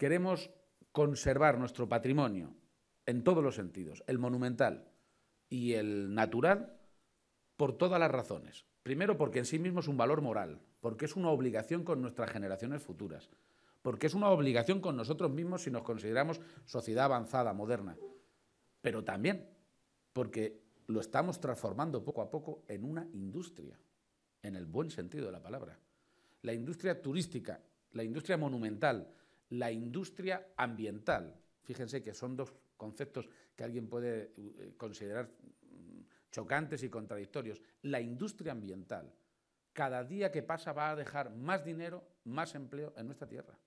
Queremos conservar nuestro patrimonio en todos los sentidos, el monumental y el natural, por todas las razones. Primero, porque en sí mismo es un valor moral, porque es una obligación con nuestras generaciones futuras, porque es una obligación con nosotros mismos si nos consideramos sociedad avanzada, moderna, pero también porque lo estamos transformando poco a poco en una industria, en el buen sentido de la palabra. La industria turística, la industria monumental, la industria ambiental. Fíjense que son dos conceptos que alguien puede eh, considerar mm, chocantes y contradictorios. La industria ambiental, cada día que pasa va a dejar más dinero, más empleo en nuestra tierra.